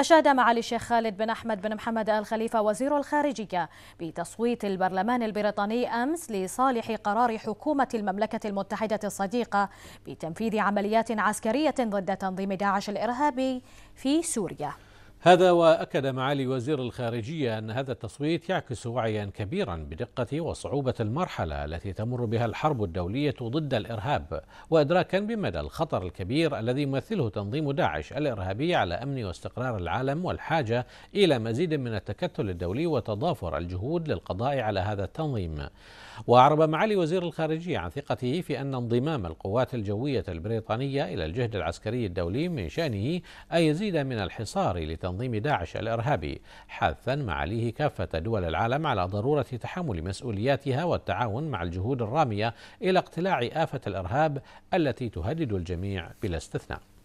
أشاد معالي الشيخ خالد بن أحمد بن محمد آل خليفة وزير الخارجية بتصويت البرلمان البريطاني أمس لصالح قرار حكومة المملكة المتحدة الصديقة بتنفيذ عمليات عسكرية ضد تنظيم داعش الإرهابي في سوريا هذا وأكد معالي وزير الخارجية أن هذا التصويت يعكس وعيا كبيرا بدقة وصعوبة المرحلة التي تمر بها الحرب الدولية ضد الإرهاب وإدراكا بمدى الخطر الكبير الذي يمثله تنظيم داعش الإرهابي على أمن واستقرار العالم والحاجة إلى مزيد من التكتل الدولي وتضافر الجهود للقضاء على هذا التنظيم وأعرب معالي وزير الخارجية عن ثقته في أن انضمام القوات الجوية البريطانية إلى الجهد العسكري الدولي من شأنه أن يزيد من الحصار لتنظيم تنظيم داعش الإرهابي حاثا معاليه كافة دول العالم على ضرورة تحمل مسؤولياتها والتعاون مع الجهود الرامية إلى اقتلاع آفة الإرهاب التي تهدد الجميع بلا استثناء